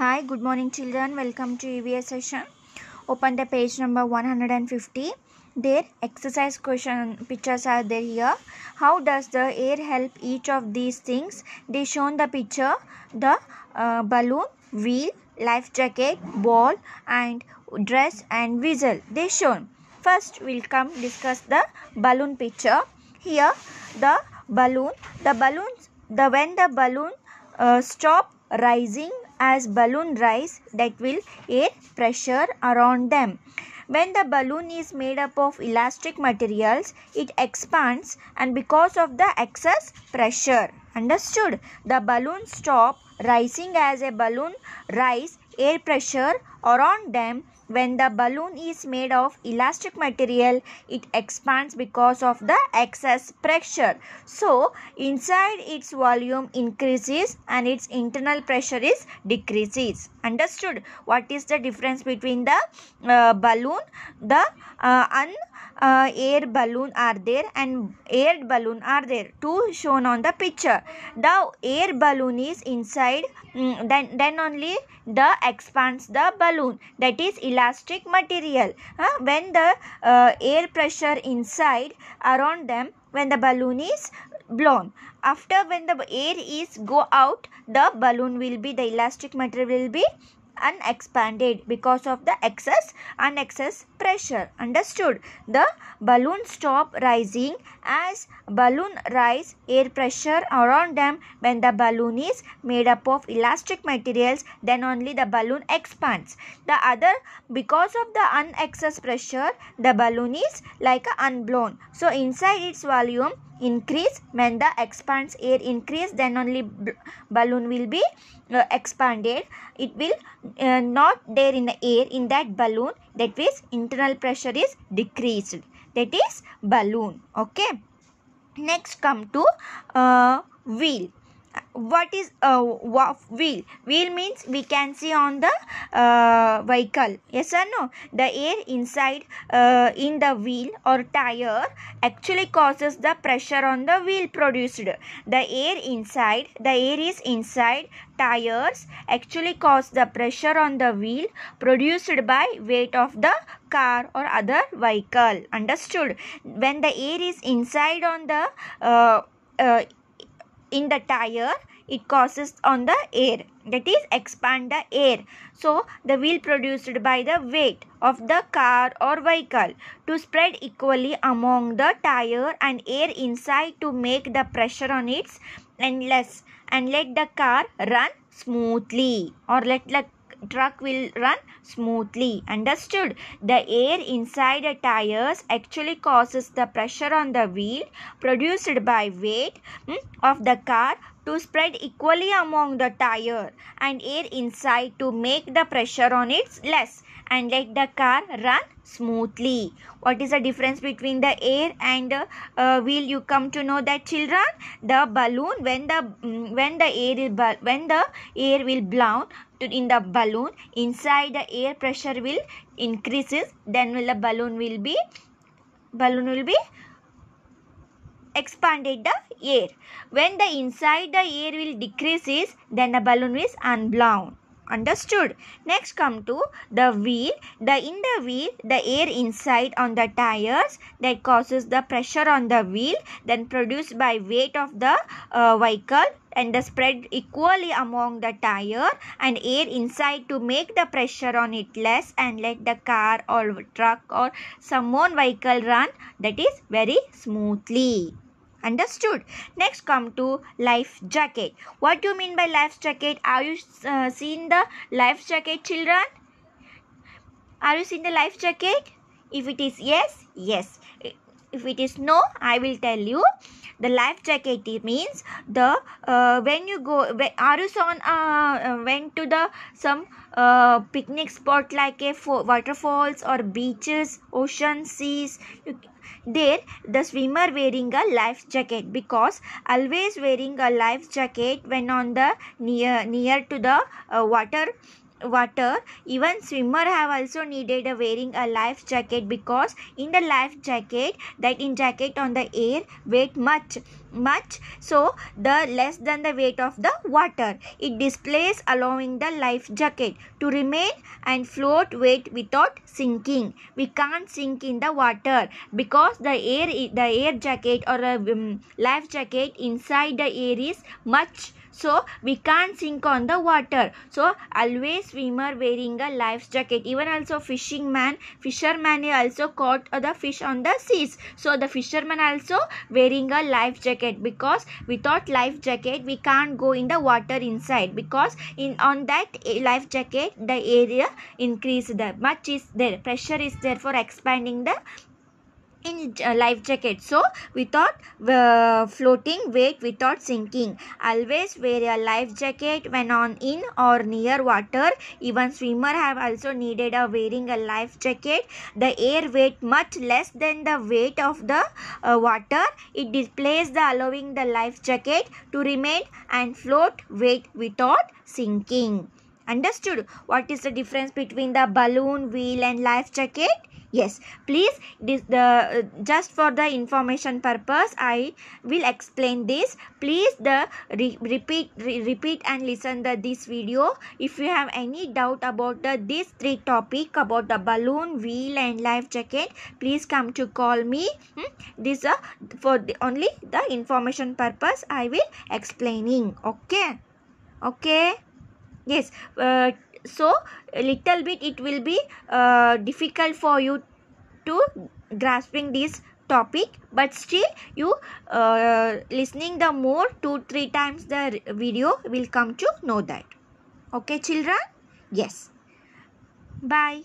Hi, good morning children. Welcome to EVS session. Open the page number 150. Their exercise question pictures are there here. How does the air help each of these things? They shown the picture, the uh, balloon, wheel, life jacket, ball and dress and whistle. They shown. First we'll come discuss the balloon picture. Here the balloon, the balloons, the when the balloon uh, stop rising as balloon rise that will air pressure around them. When the balloon is made up of elastic materials, it expands and because of the excess pressure. Understood? The balloon stop rising as a balloon rise air pressure around them when the balloon is made of elastic material it expands because of the excess pressure so inside its volume increases and its internal pressure is decreases understood what is the difference between the uh, balloon the uh, un uh, air balloon are there and air balloon are there two shown on the picture the air balloon is inside mm, then then only the expands the balloon that is elastic material uh, when the uh, air pressure inside around them when the balloon is blown after when the air is go out the balloon will be the elastic material will be and expanded because of the excess and excess pressure. Understood? The balloon stop rising as balloon rise air pressure around them when the balloon is made up of elastic materials then only the balloon expands. The other because of the unexcess pressure the balloon is like a unblown. So inside its volume increase when the expands air increase then only balloon will be uh, expanded it will uh, not there in the air in that balloon that means internal pressure is decreased that is balloon okay next come to uh, wheel what is a uh, wheel wheel means we can see on the uh, vehicle yes or no the air inside uh, in the wheel or tire actually causes the pressure on the wheel produced the air inside the air is inside tires actually cause the pressure on the wheel produced by weight of the car or other vehicle understood when the air is inside on the uh, uh, in the tire it causes on the air that is expand the air so the wheel produced by the weight of the car or vehicle to spread equally among the tire and air inside to make the pressure on its endless and let the car run smoothly or let, let truck will run smoothly. Understood? The air inside the tires actually causes the pressure on the wheel produced by weight hmm, of the car to spread equally among the tire and air inside to make the pressure on it less and let the car run smoothly. What is the difference between the air and uh, wheel? You come to know that children, the balloon when the mm, when the air when the air will blown, in the balloon inside the air pressure will increases then will the balloon will be balloon will be expanded the air when the inside the air will decreases then the balloon is unblown understood next come to the wheel the inner wheel the air inside on the tires that causes the pressure on the wheel then produced by weight of the uh, vehicle and the spread equally among the tire and air inside to make the pressure on it less and let the car or truck or some own vehicle run that is very smoothly understood next come to life jacket what do you mean by life jacket are you uh, seen the life jacket children are you seen the life jacket if it is yes yes if it is no i will tell you the life jacket means the uh, when you go when, are you on uh, uh, went to the some uh, picnic spot like a waterfalls or beaches ocean seas you, there, the swimmer wearing a life jacket because always wearing a life jacket when on the near near to the uh, water water even swimmer have also needed wearing a life jacket because in the life jacket that in jacket on the air weight much much so the less than the weight of the water it displays allowing the life jacket to remain and float weight without sinking we can't sink in the water because the air the air jacket or a um, life jacket inside the air is much so we can't sink on the water so always swimmer wearing a life jacket even also fishing man fisherman also caught uh, the fish on the seas so the fisherman also wearing a life jacket because without life jacket we can't go in the water inside because in on that life jacket the area increase the much is there pressure is there for expanding the in uh, life jacket so without uh, floating weight without sinking always wear a life jacket when on in or near water even swimmer have also needed a wearing a life jacket the air weight much less than the weight of the uh, water it displays the allowing the life jacket to remain and float weight without sinking understood what is the difference between the balloon wheel and life jacket yes please this the uh, just for the information purpose i will explain this please the re repeat re repeat and listen the this video if you have any doubt about the this three topic about the balloon wheel and life jacket please come to call me hmm? this uh, for the, only the information purpose i will explaining okay okay yes uh, so a little bit it will be uh, difficult for you to grasping this topic but still you uh, listening the more two three times the video will come to know that okay children yes bye